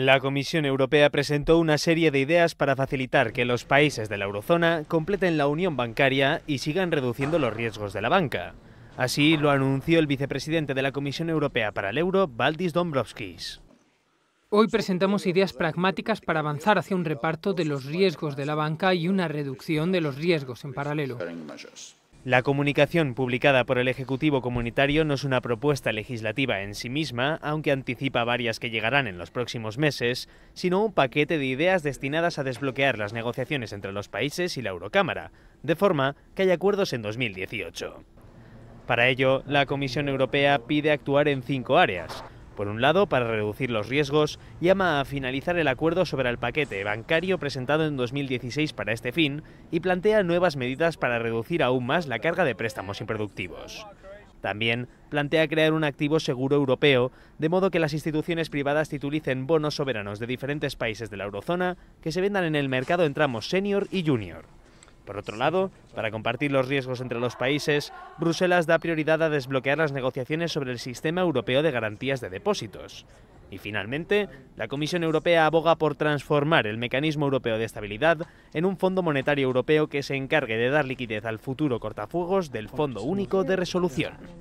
La Comisión Europea presentó una serie de ideas para facilitar que los países de la eurozona completen la unión bancaria y sigan reduciendo los riesgos de la banca. Así lo anunció el vicepresidente de la Comisión Europea para el Euro, Valdis Dombrovskis. Hoy presentamos ideas pragmáticas para avanzar hacia un reparto de los riesgos de la banca y una reducción de los riesgos en paralelo. La comunicación publicada por el Ejecutivo Comunitario no es una propuesta legislativa en sí misma, aunque anticipa varias que llegarán en los próximos meses, sino un paquete de ideas destinadas a desbloquear las negociaciones entre los países y la Eurocámara, de forma que haya acuerdos en 2018. Para ello, la Comisión Europea pide actuar en cinco áreas, por un lado, para reducir los riesgos, llama a finalizar el acuerdo sobre el paquete bancario presentado en 2016 para este fin y plantea nuevas medidas para reducir aún más la carga de préstamos improductivos. También plantea crear un activo seguro europeo, de modo que las instituciones privadas titulicen bonos soberanos de diferentes países de la eurozona que se vendan en el mercado en tramos senior y junior. Por otro lado, para compartir los riesgos entre los países, Bruselas da prioridad a desbloquear las negociaciones sobre el sistema europeo de garantías de depósitos. Y finalmente, la Comisión Europea aboga por transformar el mecanismo europeo de estabilidad en un fondo monetario europeo que se encargue de dar liquidez al futuro cortafuegos del Fondo Único de Resolución.